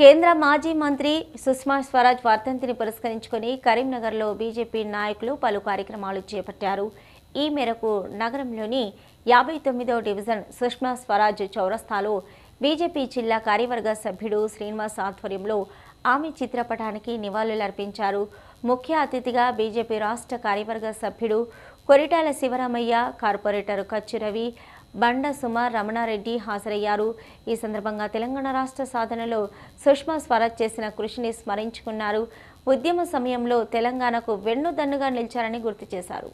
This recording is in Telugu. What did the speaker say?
కేంద్ర మాజీ మంత్రి సుష్మా స్వరాజ్ వర్ధంతిని పురస్కరించుకుని కరీంనగర్లో బీజేపీ నాయకులు పలు కార్యక్రమాలు చేపట్టారు ఈ మేరకు నగరంలోని యాభై తొమ్మిదో డివిజన్ సుష్మా స్వరాజ్ చౌరస్తాలో బీజేపీ జిల్లా కార్యవర్గ సభ్యుడు శ్రీనివాస్ ఆధ్వర్యంలో ఆమె చిత్రపటానికి నివాళులర్పించారు ముఖ్య అతిథిగా బీజేపీ రాష్ట్ర కార్యవర్గ సభ్యుడు కొరిటాల శివరామయ్య కార్పొరేటర్ కచ్చు రవి బండ సుమ రమణారెడ్డి హాజరయ్యారు ఈ సందర్భంగా తెలంగాణ రాష్ట్ర సాధనలో సుష్మా స్వరాజ్ చేసిన కృషిని స్మరించుకున్నారు ఉద్యమ సమయంలో తెలంగాణకు వెన్నుదన్నుగా నిలిచారని గుర్తు చేశారు